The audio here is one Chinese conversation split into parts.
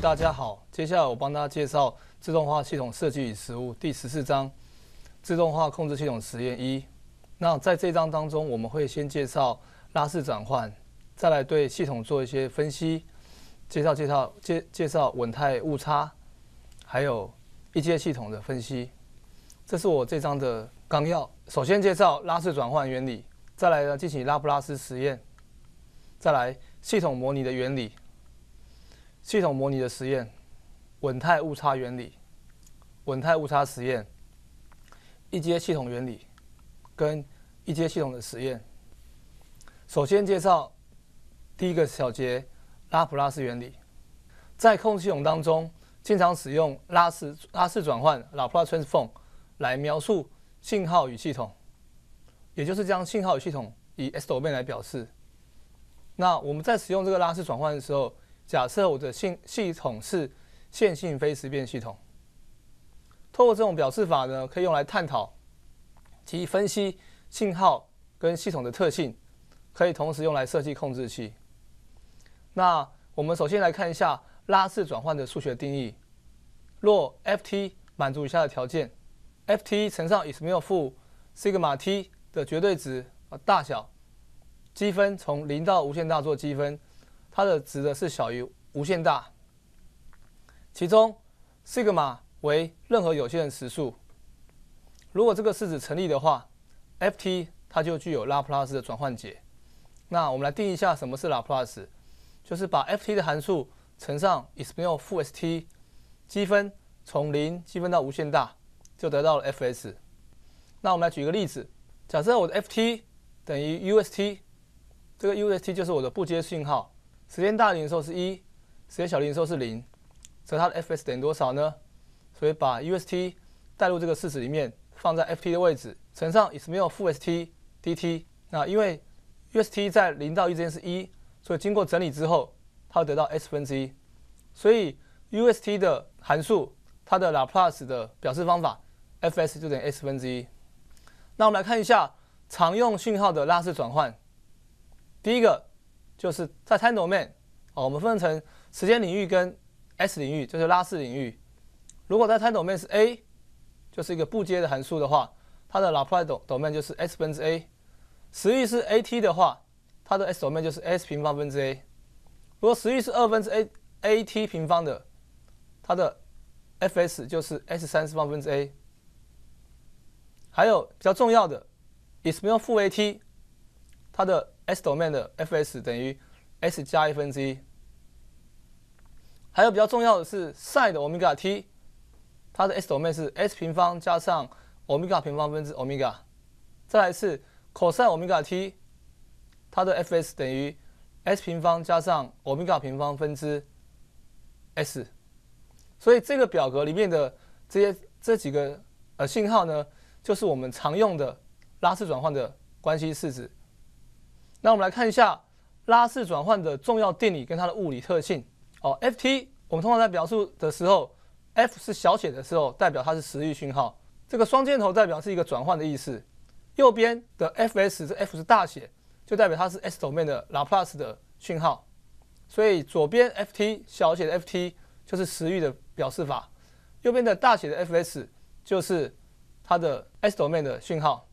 大家好，接下来我帮大家介绍《自动化系统设计与实务》第十四章《自动化控制系统实验一》。那在这章当中，我们会先介绍拉式转换，再来对系统做一些分析，介绍介绍介介绍稳态误差，还有一阶系统的分析。这是我这章的纲要。首先介绍拉式转换原理，再来呢进行拉普拉斯实验，再来系统模拟的原理。系统模拟的实验、稳态误差原理、稳态误差实验、一阶系统原理跟一阶系统的实验。首先介绍第一个小节拉普拉斯原理。在控制系统当中，经常使用拉式拉式转换 （Laplace transform） 来描述信号与系统，也就是将信号与系统以 s domain 来表示。那我们在使用这个拉式转换的时候，假设我的信系统是线性非时变系统，通过这种表示法呢，可以用来探讨及分析信号跟系统的特性，可以同时用来设计控制器。那我们首先来看一下拉式转换的数学定义。若 F(t) 满足以下的条件，F(t) 乘上 is full 的负 sigma t 的绝对值啊大小积分从零到无限大做积分。它的值的是小于无限大，其中西格玛为任何有限的实数。如果这个式子成立的话，f(t) 它就具有拉普拉斯的转换解。那我们来定义一下什么是拉普拉斯，就是把 f(t) 的函数乘上 e p 的负 st 积分从零积分到无限大，就得到了 fs。那我们来举个例子，假设我的 f(t) 等于 ust，这个 ust 就是我的不接信号。时间大于零的时候是一，时间小于零时候是零，则它的 FS 等于多少呢？所以把 UST 带入这个式子里面，放在 FT 的位置，乘上 i s 没有负 ST dT。那因为 UST 在零到一之间是一，所以经过整理之后，它会得到 S 分之一。所以 UST 的函数，它的 Plus 的表示方法 FS 就等于 S 分之一。那我们来看一下常用信号的拉式转换，第一个。就是在 $\tan d o m t a 面，哦，我们分成时间领域跟 $s$ 领域，就是拉氏领域。如果在 $\tan d o m t a 面是 $a$，就是一个不接的函数的话，它的拉普拉斯倒面就是 $s$ 分之 $a$。时域是 $a t$ 的话，它的 $s$ 倒面就是 $s$ 平方分之 $a$。如果时域是二分之 $a a t$ 平方的，它的 $f s$ 就是 $s$ 三次方分之 $a$。还有比较重要的，以 $s$ 平方负 $a t$，它的 s i 面的 fs 等于 s 加一分之一，还有比较重要的是 sin 的欧米伽 t，它的 s i 面是 s 平方加上欧米伽平方分之欧米伽，再来是 cos 欧米伽 t，它的 fs 等于 s 平方加上欧米伽平方分之 s，所以这个表格里面的这些这几个呃信号呢，就是我们常用的拉式转换的关系式子。那我们来看一下拉式转换的重要定理跟它的物理特性哦。Ft 我们通常在表述的时候，f 是小写的时候，代表它是时域讯号。这个双箭头代表是一个转换的意思。右边的 Fs 是 f 是大写，就代表它是 s 轴面的拉普拉斯的讯号。所以左边 ft 小写的 ft 就是时域的表示法，右边的大写的 Fs 就是它的 s 轴面的讯号。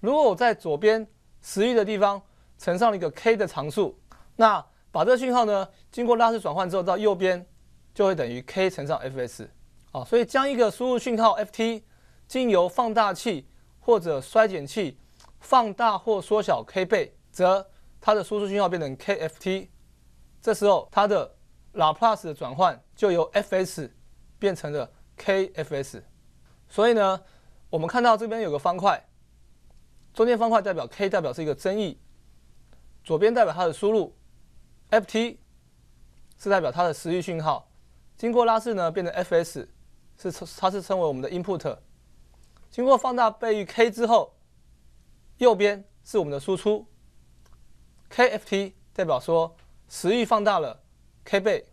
如果我在左边时域的地方。乘上了一个 k 的常数，那把这个讯号呢，经过拉式转换之后，到右边就会等于 k 乘上 Fs 啊，所以将一个输入讯号 Ft 经由放大器或者衰减器放大或缩小 k 倍，则它的输出讯号变成 k Ft，这时候它的拉 u s 的转换就由 Fs 变成了 k Fs，所以呢，我们看到这边有个方块，中间方块代表 k，代表是一个增益。左边代表它的输入，f t，是代表它的时域讯号，经过拉式呢，变成 f s，是它是称为我们的 input，经过放大倍率 k 之后，右边是我们的输出，k f t 代表说时域放大了 k 倍，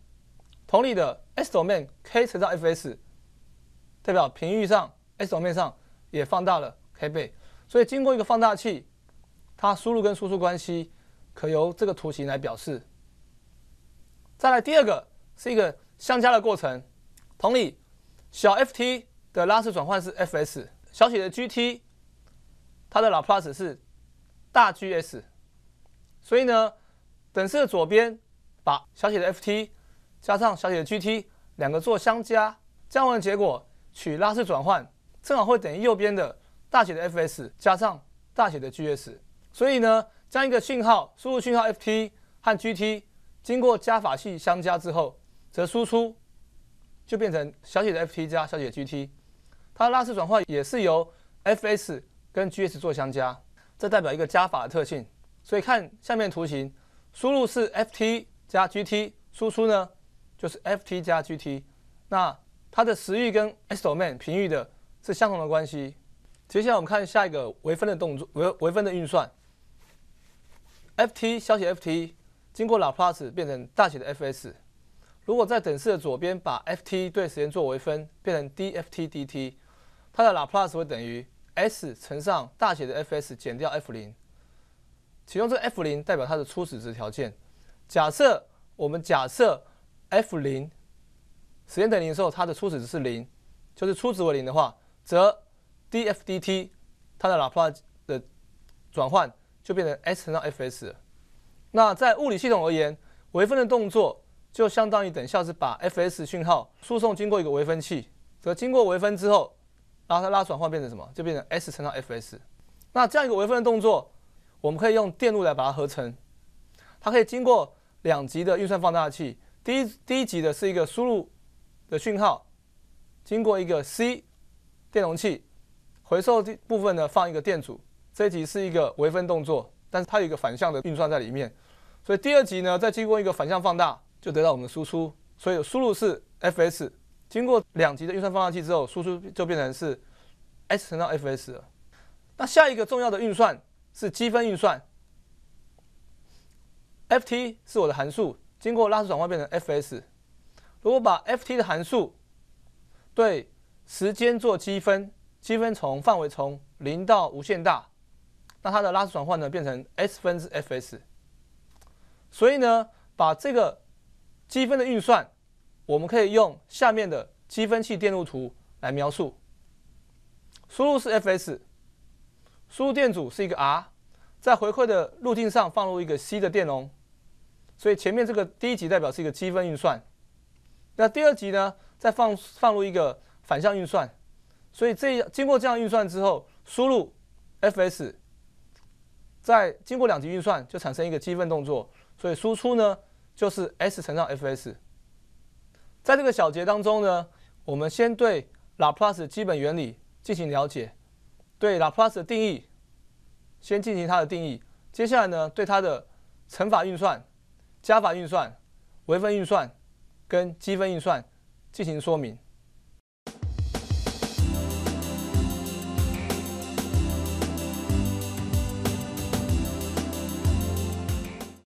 同理的 s 轴面 k 乘上 f s，代表频域上 s 轴面上也放大了 k 倍，所以经过一个放大器，它输入跟输出关系。可由这个图形来表示。再来第二个是一个相加的过程，同理，小 f t 的拉式转换是 f s，小写的 g t，它的老 plus 是大 g s，所以呢，等式的左边把小写的 f t 加上小写的 g t 两个做相加，交换结果取拉式转换，正好会等于右边的大写的 f s 加上大写的 g s，所以呢。将一个讯号输入讯号 f t 和 g t 经过加法器相加之后，则输出就变成小写的 f t 加小写的 g t。它拉式转换也是由 f s 跟 g s 做相加，这代表一个加法的特性。所以看下面图形，输入是 f t 加 g t，输出呢就是 f t 加 g t。那它的时域跟 s domain 频域的是相同的关系。接下来我们看下一个微分的动作，微微分的运算。f(t) 小写 f(t) 经过拉普拉斯变成大写的 Fs。如果在等式的左边把 f(t) 对时间做微分，变成 d f(t) d t，它的拉普拉斯会等于 s 乘上大写的 Fs 减掉 f 零。其中这 f 零代表它的初始值条件。假设我们假设 f 零时间等于零的时候，它的初始值是零，就是初值为零的话，则 d f d t 它的拉普拉斯的转换。就变成 s 乘上 fs。那在物理系统而言，微分的动作就相当于等效是把 fs 讯号输送经过一个微分器，则经过微分之后，然后它拉转换变成什么？就变成 s 乘上 fs。那这样一个微分的动作，我们可以用电路来把它合成。它可以经过两级的运算放大器，第一第一级的是一个输入的讯号，经过一个 C 电容器，回收部分呢放一个电阻。这一集是一个微分动作，但是它有一个反向的运算在里面，所以第二集呢，再经过一个反向放大，就得到我们的输出。所以输入是 fs，经过两级的运算放大器之后，输出就变成是 s 乘上 fs 了。那下一个重要的运算是积分运算，ft 是我的函数，经过拉式转换变成 fs。如果把 ft 的函数对时间做积分，积分从范围从零到无限大。那它的拉式转换呢，变成 s 分之 f s。所以呢，把这个积分的运算，我们可以用下面的积分器电路图来描述。输入是 f s，输入电阻是一个 R，在回馈的路径上放入一个 C 的电容。所以前面这个第一级代表是一个积分运算。那第二级呢，再放放入一个反向运算。所以这经过这样运算之后，输入 f s。在经过两级运算，就产生一个积分动作，所以输出呢就是 s 乘上 fs。在这个小节当中呢，我们先对拉普拉斯基本原理进行了解，对拉普拉斯的定义先进行它的定义，接下来呢对它的乘法运算、加法运算、微分运算跟积分运算进行说明。